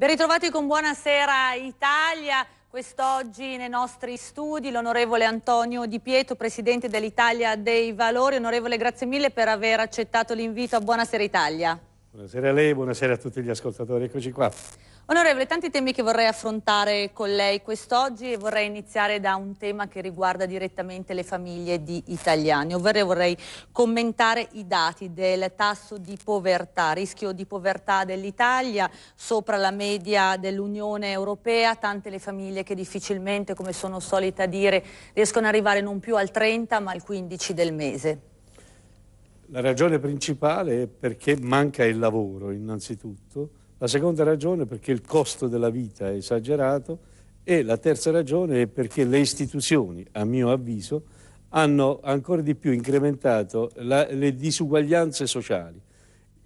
Ben ritrovati con Buonasera Italia. Quest'oggi nei nostri studi l'onorevole Antonio Di Pietro, presidente dell'Italia dei Valori. Onorevole, grazie mille per aver accettato l'invito a Buonasera Italia. Buonasera a lei, buonasera a tutti gli ascoltatori, eccoci qua. Onorevole, tanti temi che vorrei affrontare con lei quest'oggi e vorrei iniziare da un tema che riguarda direttamente le famiglie di italiani, ovvero vorrei commentare i dati del tasso di povertà, rischio di povertà dell'Italia sopra la media dell'Unione Europea, tante le famiglie che difficilmente, come sono solita dire, riescono ad arrivare non più al 30 ma al 15 del mese. La ragione principale è perché manca il lavoro innanzitutto la seconda ragione è perché il costo della vita è esagerato e la terza ragione è perché le istituzioni, a mio avviso, hanno ancora di più incrementato la, le disuguaglianze sociali.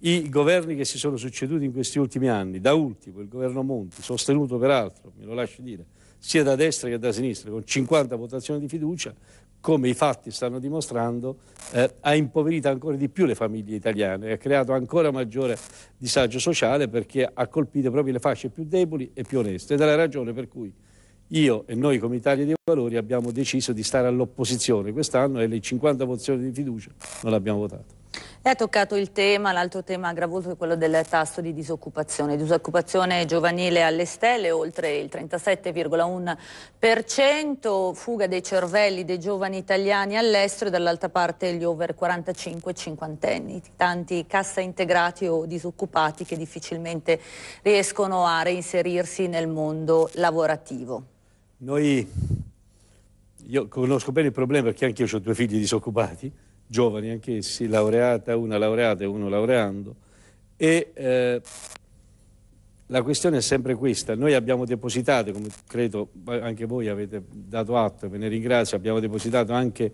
I governi che si sono succeduti in questi ultimi anni, da ultimo il governo Monti, sostenuto peraltro, me lo lasci dire, sia da destra che da sinistra, con 50 votazioni di fiducia, come i fatti stanno dimostrando, eh, ha impoverito ancora di più le famiglie italiane, ha creato ancora maggiore disagio sociale perché ha colpito proprio le fasce più deboli e più oneste. Ed è la ragione per cui io e noi come Italia dei Valori abbiamo deciso di stare all'opposizione quest'anno e le 50 mozioni di fiducia non le abbiamo votate. Lei ha toccato il tema, l'altro tema gravoso è quello del tasso di disoccupazione. Disoccupazione giovanile alle stelle, oltre il 37,1%, fuga dei cervelli dei giovani italiani all'estero e dall'altra parte gli over 45-50 anni. Tanti cassa integrati o disoccupati che difficilmente riescono a reinserirsi nel mondo lavorativo. Noi, io conosco bene il problema perché anche io ho due figli disoccupati giovani anch'essi, laureata, una laureata e uno laureando. E eh, la questione è sempre questa. Noi abbiamo depositato, come credo anche voi avete dato atto, ve ne ringrazio, abbiamo depositato anche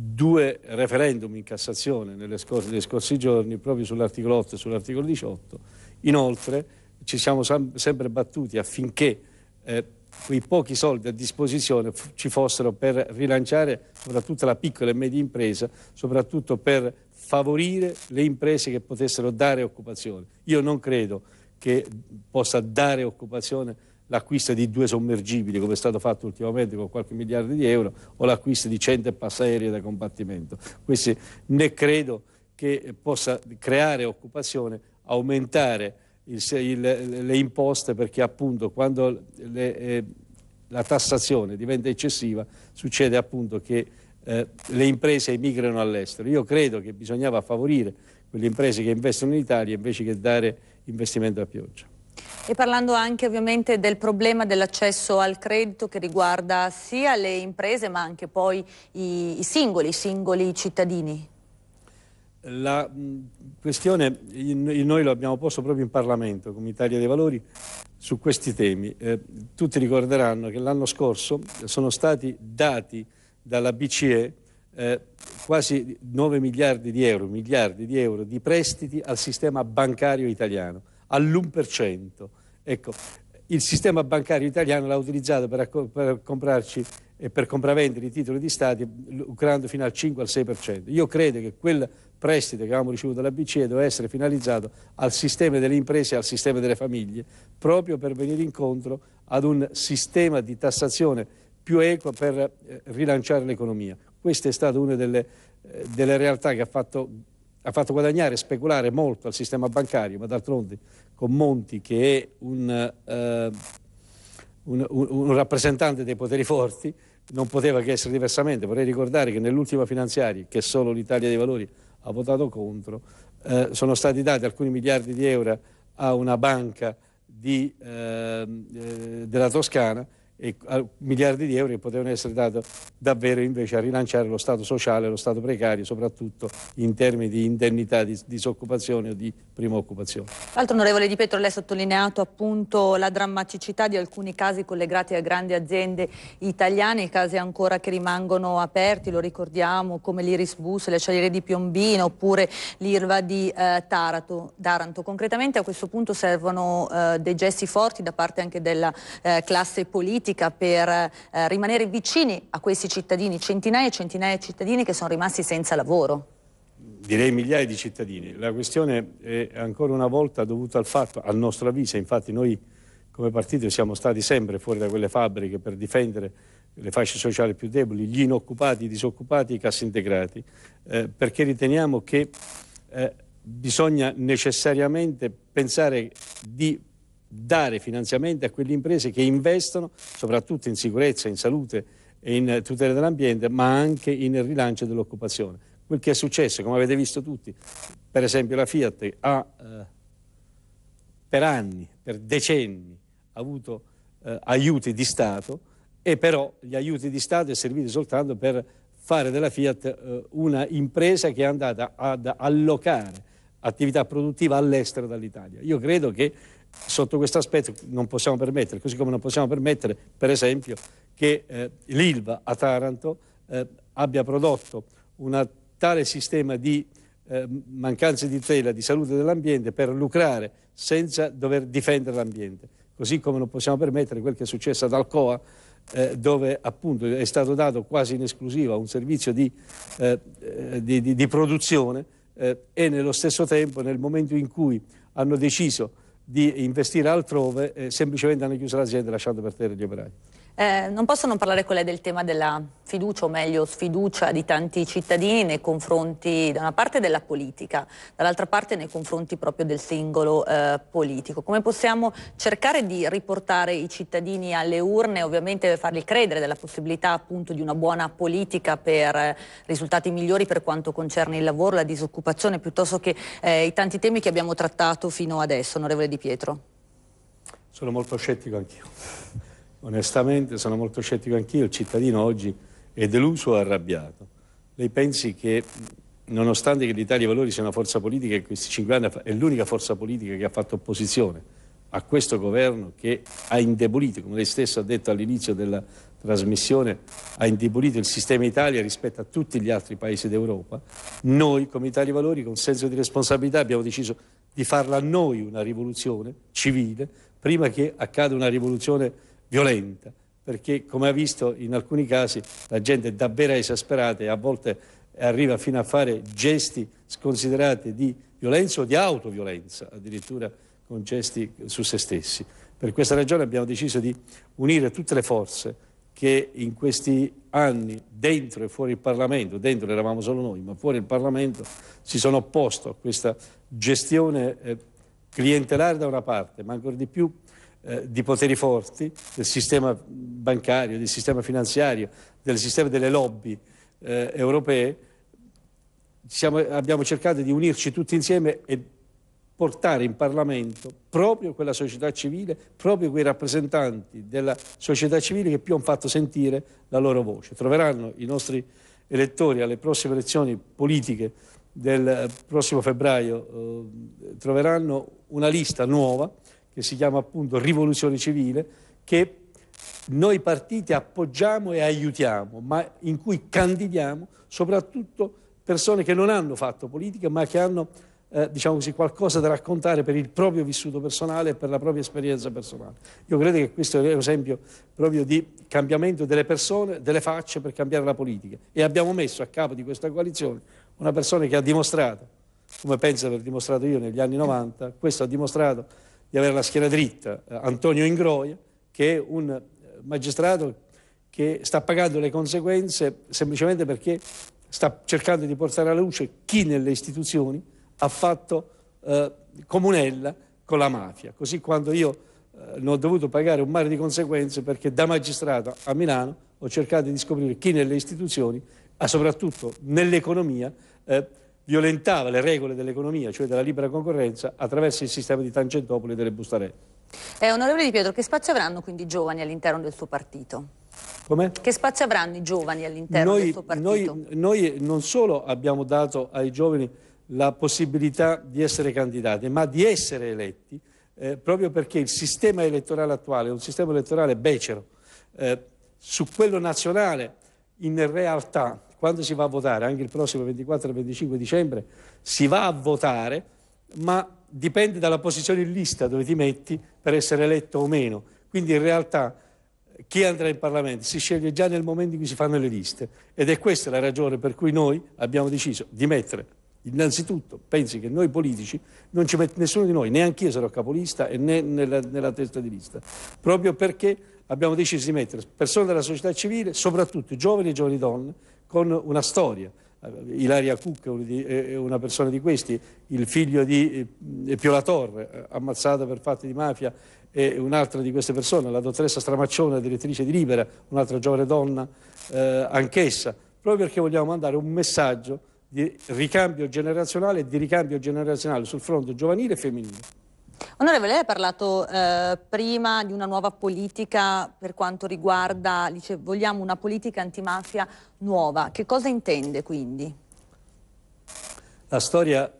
due referendum in Cassazione negli scor scorsi giorni, proprio sull'articolo 8 e sull'articolo 18. Inoltre ci siamo sempre battuti affinché eh, quei pochi soldi a disposizione ci fossero per rilanciare soprattutto la piccola e media impresa, soprattutto per favorire le imprese che potessero dare occupazione. Io non credo che possa dare occupazione l'acquisto di due sommergibili come è stato fatto ultimamente con qualche miliardo di euro o l'acquisto di 100 passaerei da combattimento. Questi né credo che possa creare occupazione, aumentare il, il, le imposte perché appunto quando le, eh, la tassazione diventa eccessiva succede appunto che eh, le imprese emigrano all'estero. Io credo che bisognava favorire quelle imprese che investono in Italia invece che dare investimento a pioggia. E parlando anche ovviamente del problema dell'accesso al credito che riguarda sia le imprese ma anche poi i, i singoli, i singoli cittadini. La mm, questione, noi lo abbiamo posto proprio in Parlamento, come Italia dei Valori, su questi temi. Eh, tutti ricorderanno che l'anno scorso sono stati dati dalla BCE eh, quasi 9 miliardi di euro, miliardi di euro di prestiti al sistema bancario italiano, all'1%. Ecco, il sistema bancario italiano l'ha utilizzato per, per comprarci e per compravendere i titoli di Stato lucrando fino al 5-6%. Io credo che quel prestito che avevamo ricevuto dalla BCE doveva essere finalizzato al sistema delle imprese e al sistema delle famiglie, proprio per venire incontro ad un sistema di tassazione più equo per eh, rilanciare l'economia. Questa è stata una delle, eh, delle realtà che ha fatto, ha fatto guadagnare e speculare molto al sistema bancario, ma d'altronde con Monti che è un, eh, un, un, un rappresentante dei poteri forti, non poteva che essere diversamente. Vorrei ricordare che nell'ultima finanziaria, che è solo l'Italia dei Valori ha votato contro. Eh, sono stati dati alcuni miliardi di euro a una banca di, ehm, eh, della Toscana e miliardi di euro che potevano essere dati davvero invece a rilanciare lo Stato sociale, lo Stato precario, soprattutto in termini di indennità di disoccupazione o di prima occupazione. l'altro, onorevole Di Petro, lei ha sottolineato appunto la drammaticità di alcuni casi collegati a grandi aziende italiane, casi ancora che rimangono aperti, lo ricordiamo, come l'Iris Bus, le acciaierie di Piombino oppure l'Irva di eh, Tarato, Taranto. Concretamente a questo punto servono eh, dei gesti forti da parte anche della eh, classe politica politica per eh, rimanere vicini a questi cittadini, centinaia e centinaia di cittadini che sono rimasti senza lavoro? Direi migliaia di cittadini. La questione è ancora una volta dovuta al fatto, al nostro avviso, infatti noi come partito siamo stati sempre fuori da quelle fabbriche per difendere le fasce sociali più deboli, gli inoccupati, i disoccupati, i cassintegrati, eh, perché riteniamo che eh, bisogna necessariamente pensare di dare finanziamenti a quelle imprese che investono soprattutto in sicurezza, in salute e in tutela dell'ambiente, ma anche in rilancio dell'occupazione. Quel che è successo, come avete visto tutti, per esempio la Fiat ha eh, per anni, per decenni avuto eh, aiuti di Stato e però gli aiuti di Stato sono serviti soltanto per fare della Fiat eh, una impresa che è andata ad allocare attività produttiva all'estero dall'Italia. Io credo che Sotto questo aspetto non possiamo permettere, così come non possiamo permettere, per esempio, che eh, l'ILVA a Taranto eh, abbia prodotto un tale sistema di eh, mancanze di tutela, di salute dell'ambiente per lucrare senza dover difendere l'ambiente. Così come non possiamo permettere quel che è successo ad Alcoa, eh, dove appunto è stato dato quasi in esclusiva un servizio di, eh, di, di, di produzione eh, e nello stesso tempo nel momento in cui hanno deciso di investire altrove, eh, semplicemente hanno chiuso l'azienda lasciando per terra gli operai. Eh, non posso non parlare qual del tema della fiducia, o meglio sfiducia, di tanti cittadini nei confronti da una parte della politica, dall'altra parte nei confronti proprio del singolo eh, politico. Come possiamo cercare di riportare i cittadini alle urne, ovviamente farli credere della possibilità appunto di una buona politica per eh, risultati migliori per quanto concerne il lavoro, la disoccupazione, piuttosto che eh, i tanti temi che abbiamo trattato fino adesso, onorevole Di Pietro? Sono molto scettico anch'io. Onestamente sono molto scettico anch'io, il cittadino oggi è deluso o arrabbiato. Lei pensi che nonostante che l'Italia dei Valori sia una forza politica che in questi cinque anni è l'unica forza politica che ha fatto opposizione a questo governo che ha indebolito, come lei stesso ha detto all'inizio della trasmissione, ha indebolito il sistema Italia rispetto a tutti gli altri paesi d'Europa, noi come Italia dei Valori con senso di responsabilità abbiamo deciso di farla noi una rivoluzione civile prima che accada una rivoluzione civile violenta, perché come ha visto in alcuni casi la gente è davvero esasperata e a volte arriva fino a fare gesti sconsiderati di violenza o di autoviolenza, addirittura con gesti su se stessi. Per questa ragione abbiamo deciso di unire tutte le forze che in questi anni, dentro e fuori il Parlamento, dentro eravamo solo noi, ma fuori il Parlamento, si sono opposto a questa gestione eh, clientelare da una parte, ma ancora di più eh, di poteri forti, del sistema bancario, del sistema finanziario, del sistema delle lobby eh, europee, siamo, abbiamo cercato di unirci tutti insieme e portare in Parlamento proprio quella società civile, proprio quei rappresentanti della società civile che più hanno fatto sentire la loro voce. Troveranno i nostri elettori alle prossime elezioni politiche del prossimo febbraio, eh, troveranno una lista nuova che si chiama appunto rivoluzione civile, che noi partiti appoggiamo e aiutiamo, ma in cui candidiamo soprattutto persone che non hanno fatto politica, ma che hanno eh, diciamo così, qualcosa da raccontare per il proprio vissuto personale e per la propria esperienza personale. Io credo che questo è un esempio proprio di cambiamento delle persone, delle facce per cambiare la politica. E abbiamo messo a capo di questa coalizione una persona che ha dimostrato, come penso di aver dimostrato io negli anni 90, questo ha dimostrato di avere la schiena dritta, eh, Antonio Ingroia, che è un eh, magistrato che sta pagando le conseguenze semplicemente perché sta cercando di portare alla luce chi nelle istituzioni ha fatto eh, comunella con la mafia. Così quando io eh, ne ho dovuto pagare un mare di conseguenze perché da magistrato a Milano ho cercato di scoprire chi nelle istituzioni, ma soprattutto nell'economia, eh, violentava le regole dell'economia, cioè della libera concorrenza, attraverso il sistema di Tangentopoli e delle bustarelle. Eh, onorevole Di Pietro, che spazio avranno quindi i giovani all'interno del suo partito? Come? Che spazio avranno i giovani all'interno noi, del suo partito? Noi, noi non solo abbiamo dato ai giovani la possibilità di essere candidati, ma di essere eletti, eh, proprio perché il sistema elettorale attuale è un sistema elettorale becero. Eh, su quello nazionale, in realtà, quando si va a votare, anche il prossimo 24 e 25 dicembre, si va a votare, ma dipende dalla posizione in lista dove ti metti per essere eletto o meno. Quindi in realtà chi andrà in Parlamento si sceglie già nel momento in cui si fanno le liste ed è questa la ragione per cui noi abbiamo deciso di mettere Innanzitutto, pensi che noi politici non ci mette nessuno di noi, neanche io sarò capolista e né nella, nella, testa di lista, proprio perché abbiamo deciso di mettere persone della società civile, soprattutto giovani e giovani donne, con una storia. Ilaria Cucca è una persona di questi, il figlio di eh, Pio La Torre, eh, ammazzato per fatti di mafia, è un'altra di queste persone, la dottoressa Stramaccione, direttrice di Libera, un'altra giovane donna, eh, anch'essa, proprio perché vogliamo mandare un messaggio di ricambio generazionale e di ricambio generazionale sul fronte giovanile e femminile. Onorevole, lei ha parlato eh, prima di una nuova politica per quanto riguarda, dice, vogliamo una politica antimafia nuova. Che cosa intende quindi? La storia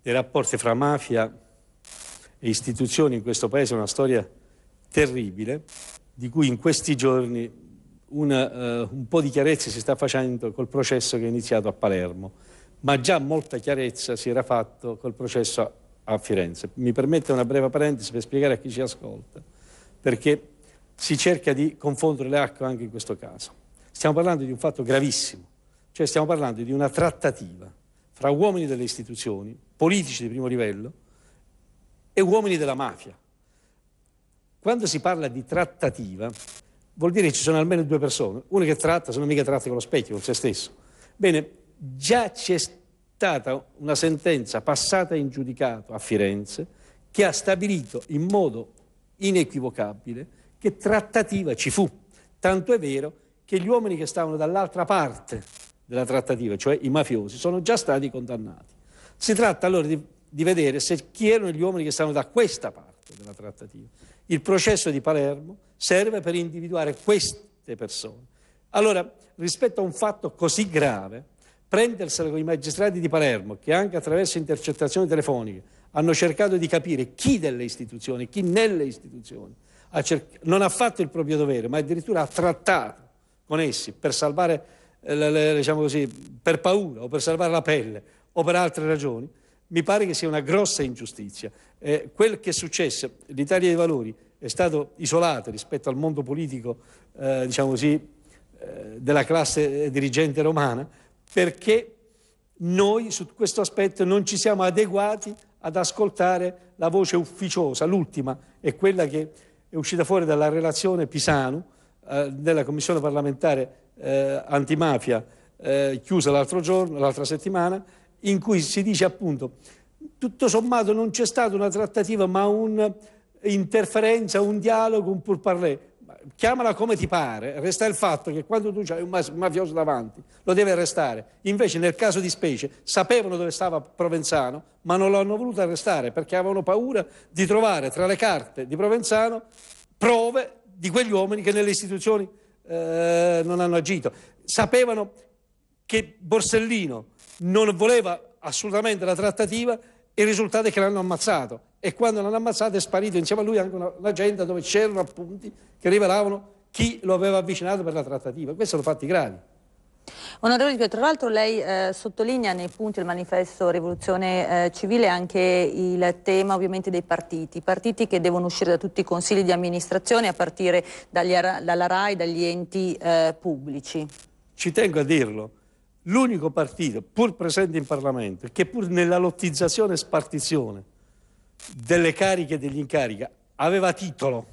dei rapporti fra mafia e istituzioni in questo paese è una storia terribile, di cui in questi giorni una, uh, eh, un po' di chiarezza si sta facendo col processo che è iniziato a Palermo, ma già molta chiarezza si era fatto col processo a Firenze. Mi permette una breve parentesi per spiegare a chi ci ascolta, perché si cerca di confondere le acque anche in questo caso. Stiamo parlando di un fatto gravissimo, cioè stiamo parlando di una trattativa fra uomini delle istituzioni, politici di primo livello e uomini della mafia. Quando si parla di trattativa vuol dire che ci sono almeno due persone, una che tratta, se non mica tratta con lo specchio, con se stesso. Bene, già c'è stato stata una sentenza passata in giudicato a Firenze che ha stabilito in modo inequivocabile che trattativa ci fu. Tanto è vero che gli uomini che stavano dall'altra parte della trattativa, cioè i mafiosi, sono già stati condannati. Si tratta allora di, di vedere se chi erano gli uomini che stavano da questa parte della trattativa. Il processo di Palermo serve per individuare queste persone. Allora, rispetto a un fatto così grave, prendersela con i magistrati di Palermo, che anche attraverso intercettazioni telefoniche hanno cercato di capire chi delle istituzioni, chi nelle istituzioni, ha cerc- non ha fatto il proprio dovere, ma addirittura ha trattato con essi per salvare, eh, le, le, diciamo così, per paura o per salvare la pelle o per altre ragioni, mi pare che sia una grossa ingiustizia. Eh, quel che è successo, l'Italia dei Valori è stata isolata rispetto al mondo politico, eh, diciamo così, eh, della classe dirigente romana, perché noi su questo aspetto non ci siamo adeguati ad ascoltare la voce ufficiosa, l'ultima, è quella che è uscita fuori dalla relazione Pisano eh, della Commissione parlamentare eh, antimafia eh, chiusa l'altro giorno, l'altra settimana, in cui si dice appunto tutto sommato non c'è stata una trattativa ma un'interferenza, un dialogo, un pur parler chiamala come ti pare, resta il fatto che quando tu hai un mafioso davanti lo devi arrestare. Invece nel caso di specie sapevano dove stava Provenzano, ma non lo hanno voluto arrestare perché avevano paura di trovare tra le carte di Provenzano prove di quegli uomini che nelle istituzioni eh, non hanno agito. Sapevano che Borsellino non voleva assolutamente la trattativa e il risultato è che l'hanno ammazzato e quando l'hanno ammazzato è sparito insieme a lui anche un'agenda dove c'erano appunti che rivelavano chi lo aveva avvicinato per la trattativa. Questi sono fatti gravi. Onorevole Di tra l'altro lei eh, sottolinea nei punti del manifesto Rivoluzione eh, Civile anche il tema ovviamente dei partiti, partiti che devono uscire da tutti i consigli di amministrazione a partire dagli, dalla RAI, dagli enti eh, pubblici. Ci tengo a dirlo, l'unico partito pur presente in Parlamento che pur nella lottizzazione e spartizione delle cariche e degli incarichi, aveva titolo,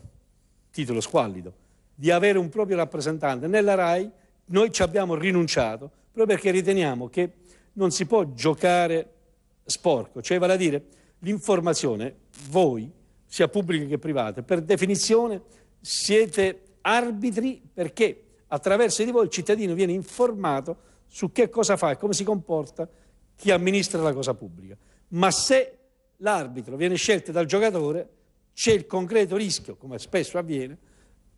titolo squallido, di avere un proprio rappresentante nella RAI, noi ci abbiamo rinunciato proprio perché riteniamo che non si può giocare sporco, cioè vale a dire l'informazione, voi, sia pubblica che private, per definizione siete arbitri perché attraverso di voi il cittadino viene informato su che cosa fa e come si comporta chi amministra la cosa pubblica. Ma se l'arbitro viene scelto dal giocatore, c'è il concreto rischio, come spesso avviene,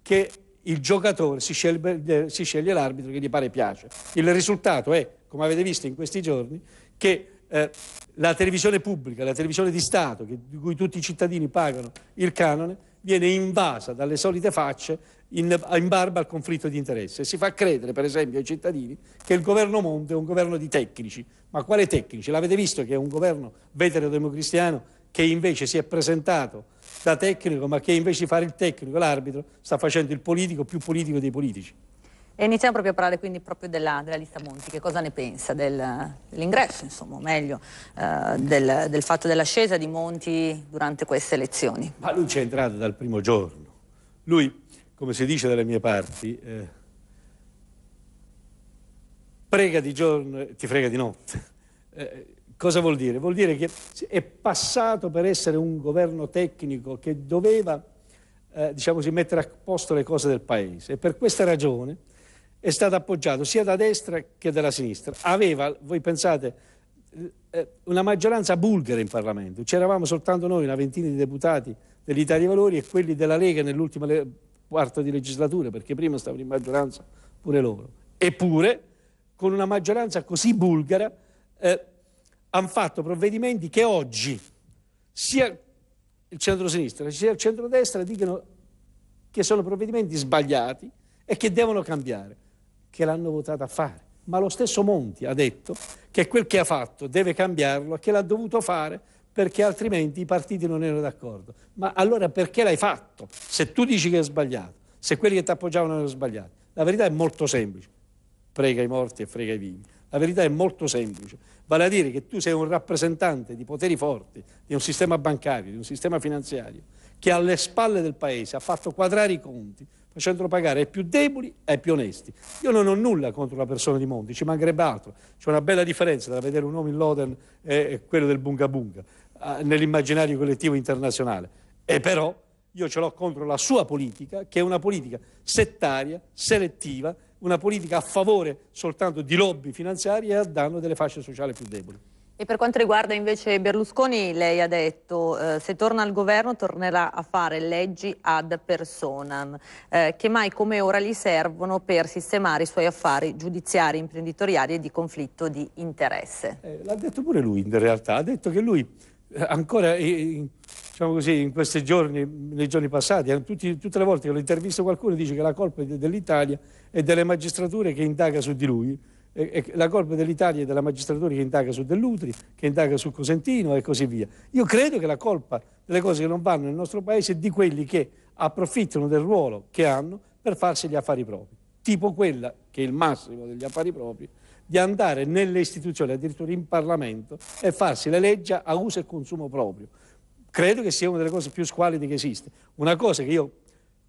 che il giocatore si sceglie, eh, si sceglie l'arbitro che gli pare piace. Il risultato è, come avete visto in questi giorni, che eh, la televisione pubblica, la televisione di Stato, che, di cui tutti i cittadini pagano il canone, viene invasa dalle solite facce in, in barba al conflitto di interesse. Si fa credere, per esempio, ai cittadini che il governo Monte è un governo di tecnici. Ma quale tecnici? L'avete visto che è un governo vetero democristiano che invece si è presentato da tecnico, ma che invece di fare il tecnico, l'arbitro, sta facendo il politico più politico dei politici. E iniziamo proprio a parlare quindi proprio della, della lista Monti, che cosa ne pensa del, dell'ingresso, insomma, o meglio, eh, del, del, fatto dell'ascesa di Monti durante queste elezioni? Ma lui c'è entrato dal primo giorno. Lui, come si dice dalle mie parti, eh, prega di giorno e ti frega di notte. Eh, cosa vuol dire? Vuol dire che è passato per essere un governo tecnico che doveva, eh, diciamo così, mettere a posto le cose del Paese e per questa ragione è stato appoggiato sia da destra che dalla sinistra. Aveva, voi pensate, eh, una maggioranza bulgara in Parlamento, c'eravamo soltanto noi, una ventina di deputati dell'Italia dei Valori e quelli della Lega nell'ultima quarta di legislatura, perché prima stavano in maggioranza pure loro. Eppure, con una maggioranza così bulgara, eh, hanno fatto provvedimenti che oggi sia il centro-sinistra sia il centro-destra dicono che sono provvedimenti sbagliati e che devono cambiare che l'hanno votata a fare. Ma lo stesso Monti ha detto che quel che ha fatto deve cambiarlo, che l'ha dovuto fare perché altrimenti i partiti non erano d'accordo. Ma allora perché l'hai fatto? Se tu dici che è sbagliato, se quelli che ti appoggiavano erano sbagliati. La verità è molto semplice. Prega i morti e frega i vivi. La verità è molto semplice, vale a dire che tu sei un rappresentante di poteri forti, di un sistema bancario, di un sistema finanziario, che alle spalle del Paese ha fatto quadrare i conti, facendolo pagare ai più deboli e ai più onesti. Io non ho nulla contro la persona di Monti, ci mancherebbe altro. C'è una bella differenza tra vedere un uomo in Loden e quello del Bunga Bunga ah, nell'immaginario collettivo internazionale. E però io ce l'ho contro la sua politica, che è una politica settaria, selettiva, una politica a favore soltanto di lobby finanziari e a danno delle fasce sociali più deboli. E per quanto riguarda invece Berlusconi, lei ha detto eh, se torna al governo tornerà a fare leggi ad personam, eh, che mai come ora gli servono per sistemare i suoi affari giudiziari, imprenditoriali e di conflitto di interesse. Eh, l'ha detto pure lui in realtà, ha detto che lui eh, ancora, eh, diciamo così, in questi giorni, nei giorni passati, eh, tutti, tutte le volte che l'ho intervistato qualcuno dice che la colpa è dell'Italia e delle magistrature che indaga su di lui è la colpa dell'Italia e della magistratura che indaga su Dell'Utri, che indaga su Cosentino e così via. Io credo che la colpa delle cose che non vanno nel nostro paese è di quelli che approfittano del ruolo che hanno per farsi gli affari propri, tipo quella che è il massimo degli affari propri, di andare nelle istituzioni, addirittura in Parlamento, e farsi le leggi a uso e consumo proprio. Credo che sia una delle cose più squalide che esiste. Una cosa che io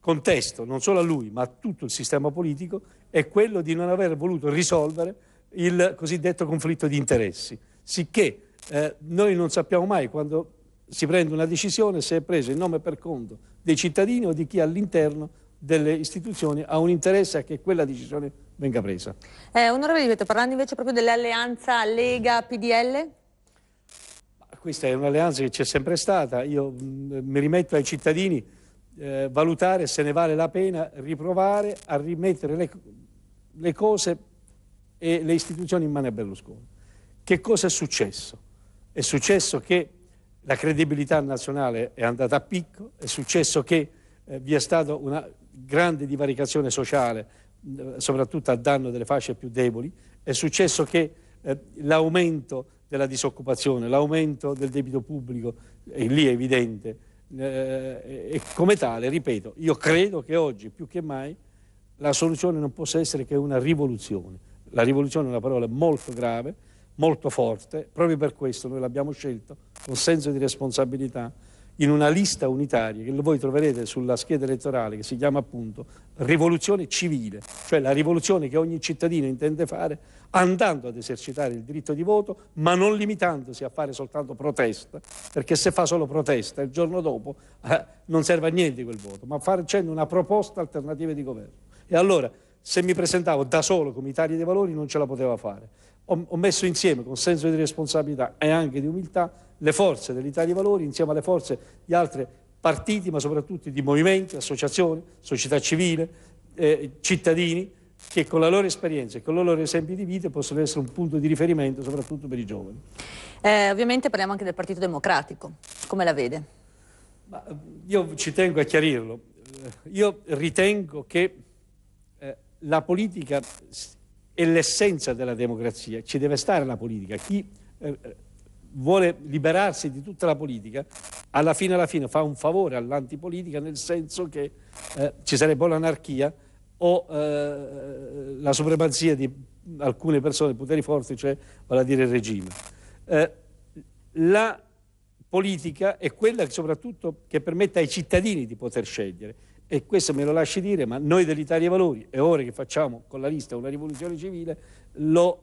contesto, non solo a lui, ma a tutto il sistema politico, è quello di non aver voluto risolvere il cosiddetto conflitto di interessi. Sicché eh, noi non sappiamo mai quando si prende una decisione se è presa in nome per conto dei cittadini o di chi all'interno delle istituzioni ha un interesse a che quella decisione venga presa. Eh, onorevole Di parlando invece proprio dell'alleanza Lega-PDL? Questa è un'alleanza che c'è sempre stata, io mh, mm, mi rimetto ai cittadini eh, valutare se ne vale la pena riprovare a rimettere le, le cose e le istituzioni in mano a Berlusconi. Che cosa è successo? È successo che la credibilità nazionale è andata a picco, è successo che eh, vi è stata una grande divaricazione sociale, eh, soprattutto a danno delle fasce più deboli, è successo che eh, l'aumento della disoccupazione, l'aumento del debito pubblico, e lì è evidente, eh, e come tale, ripeto, io credo che oggi più che mai la soluzione non possa essere che una rivoluzione. La rivoluzione è una parola molto grave, molto forte, proprio per questo noi l'abbiamo scelto con senso di responsabilità in una lista unitaria che voi troverete sulla scheda elettorale che si chiama appunto rivoluzione civile, cioè la rivoluzione che ogni cittadino intende fare andando ad esercitare il diritto di voto ma non limitandosi a fare soltanto protesta, perché se fa solo protesta il giorno dopo eh, non serve a niente quel voto, ma facendo una proposta alternativa di governo. E allora se mi presentavo da solo come Italia dei Valori non ce la poteva fare. Ho, ho messo insieme, con senso di responsabilità e anche di umiltà, le forze dell'Italia dei Valori insieme alle forze di altri partiti, ma soprattutto di movimenti, associazioni, società civile, eh, cittadini, che con la loro esperienza e con i loro esempi di vita possono essere un punto di riferimento soprattutto per i giovani. Eh, ovviamente parliamo anche del Partito Democratico, come la vede? Ma eh, io ci tengo a chiarirlo. Eh, io ritengo che la politica è l'essenza della democrazia, ci deve stare la politica. Chi eh, vuole liberarsi di tutta la politica, alla fine, alla fine fa un favore all'antipolitica nel senso che eh, ci sarebbe o l'anarchia o eh, la supremazia di alcune persone, poteri forti, cioè vale a dire il regime. Eh, la politica è quella soprattutto che permette ai cittadini di poter scegliere e questo me lo lasci dire, ma noi dell'Italia Valori, e ora che facciamo con la lista una rivoluzione civile, lo,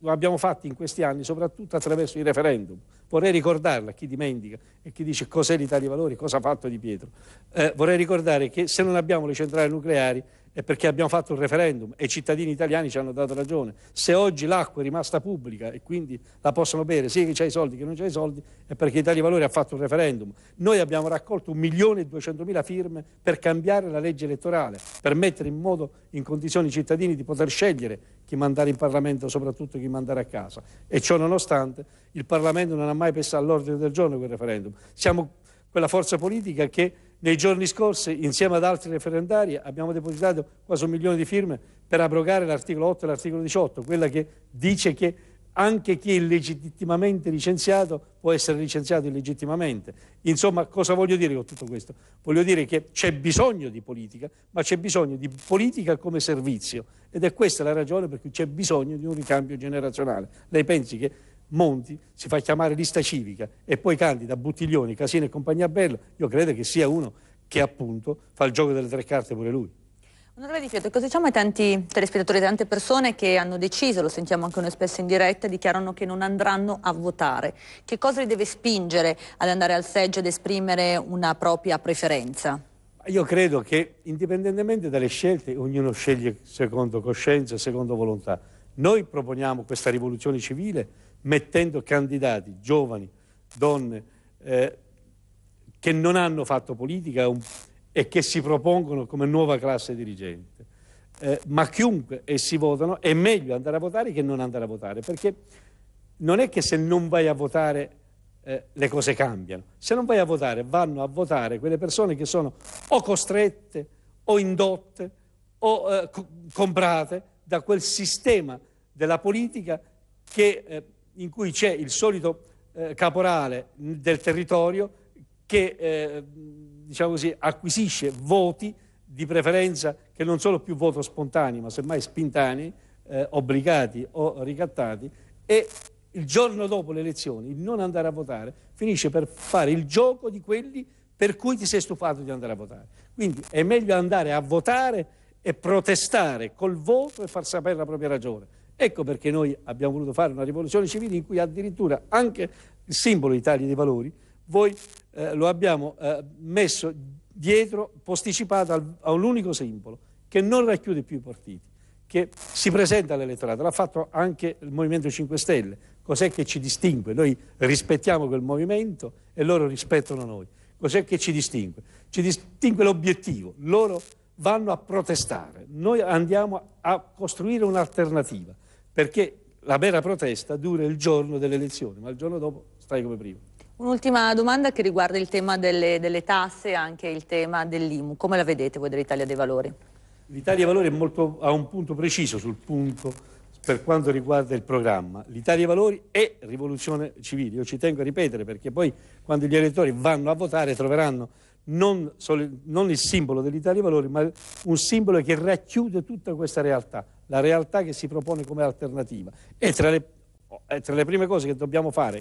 lo abbiamo fatto in questi anni soprattutto attraverso i referendum. Vorrei ricordarla a chi dimentica e chi dice cos'è l'Italia Valori, cosa ha fatto Di Pietro. Eh, vorrei ricordare che se non abbiamo le centrali nucleari è perché abbiamo fatto un referendum e i cittadini italiani ci hanno dato ragione. Se oggi l'acqua è rimasta pubblica e quindi la possono bere sia che c'è i soldi che non c'è i soldi, è perché Italia Valori ha fatto un referendum. Noi abbiamo raccolto 1.200.000 firme per cambiare la legge elettorale, per mettere in modo, in condizioni i cittadini di poter scegliere chi mandare in Parlamento, soprattutto chi mandare a casa. E ciò nonostante il Parlamento non ha mai messo all'ordine del giorno quel referendum. Siamo quella forza politica che nei giorni scorsi, insieme ad altri referendari, abbiamo depositato quasi un milione di firme per abrogare l'articolo 8 e l'articolo 18, quella che dice che anche chi è illegittimamente licenziato può essere licenziato illegittimamente. Insomma, cosa voglio dire con tutto questo? Voglio dire che c'è bisogno di politica, ma c'è bisogno di politica come servizio ed è questa la ragione per cui c'è bisogno di un ricambio generazionale. Lei pensi che Monti si fa chiamare lista civica e poi candida Buttiglioni, Casino e compagnia Bella, io credo che sia uno che appunto fa il gioco delle tre carte pure lui. Onorevole Di Fiotto, cosa diciamo ai tanti telespettatori, tante persone che hanno deciso, lo sentiamo anche noi spesso in diretta, dichiarano che non andranno a votare? Che cosa li deve spingere ad andare al seggio ed esprimere una propria preferenza? Io credo che indipendentemente dalle scelte, ognuno sceglie secondo coscienza e secondo volontà. Noi proponiamo questa rivoluzione civile mettendo candidati giovani, donne, eh, che non hanno fatto politica e che si propongono come nuova classe dirigente. Eh, ma chiunque essi votano è meglio andare a votare che non andare a votare, perché non è che se non vai a votare eh, le cose cambiano. Se non vai a votare, vanno a votare quelle persone che sono o costrette o indotte o eh, comprate da quel sistema della politica che eh, in cui c'è il solito eh, caporale del territorio che eh, diciamo così, acquisisce voti di preferenza che non sono più voti spontanei, ma semmai spintanei, eh, obbligati o ricattati, e il giorno dopo le elezioni, il non andare a votare, finisce per fare il gioco di quelli per cui ti sei stufato di andare a votare. Quindi è meglio andare a votare e protestare col voto e far sapere la propria ragione Ecco perché noi abbiamo voluto fare una rivoluzione civile in cui addirittura anche il simbolo Italia dei Valori, voi eh, lo abbiamo eh, messo dietro, posticipato al, a un unico simbolo, che non racchiude più i partiti, che si presenta all'elettorato, l'ha fatto anche il Movimento 5 Stelle, cos'è che ci distingue? Noi rispettiamo quel movimento e loro rispettano noi. Cos'è che ci distingue? Ci distingue l'obiettivo. Loro vanno a protestare, noi andiamo a costruire un'alternativa perché la vera protesta dura il giorno delle elezioni, ma il giorno dopo stai come prima. Un'ultima domanda che riguarda il tema delle, delle tasse e anche il tema dell'IMU. Come la vedete voi dell'Italia dei Valori? L'Italia dei Valori molto, ha un punto preciso sul punto per quanto riguarda il programma. L'Italia dei Valori è rivoluzione civile, io ci tengo a ripetere perché poi quando gli elettori vanno a votare troveranno non, solo, non il simbolo dell'Italia dei Valori ma un simbolo che racchiude tutta questa realtà la realtà che si propone come alternativa. E tra le, tra le prime cose che dobbiamo fare,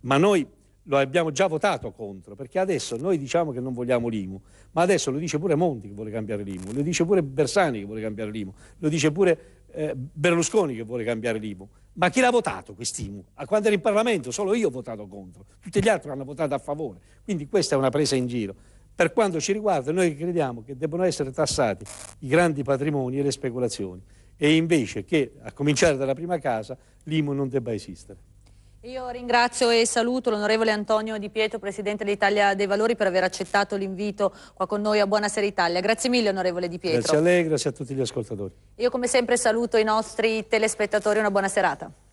ma noi lo abbiamo già votato contro, perché adesso noi diciamo che non vogliamo l'IMU, ma adesso lo dice pure Monti che vuole cambiare l'IMU, lo dice pure Bersani che vuole cambiare l'IMU, lo dice pure eh, Berlusconi che vuole cambiare l'IMU. Ma chi l'ha votato quest'IMU? Ah, quando era in Parlamento solo io ho votato contro, tutti gli altri hanno votato a favore, quindi questa è una presa in giro. Per quanto ci riguarda, noi crediamo che debbano essere tassati i grandi patrimoni e le speculazioni e invece che, a cominciare dalla prima casa, l'IMU non debba esistere. Io ringrazio e saluto l'onorevole Antonio Di Pietro, Presidente dell'Italia dei Valori, per aver accettato l'invito qua con noi a Buonasera Italia. Grazie mille onorevole Di Pietro. Grazie a lei, grazie a tutti gli ascoltatori. Io come sempre saluto i nostri telespettatori, una buona serata.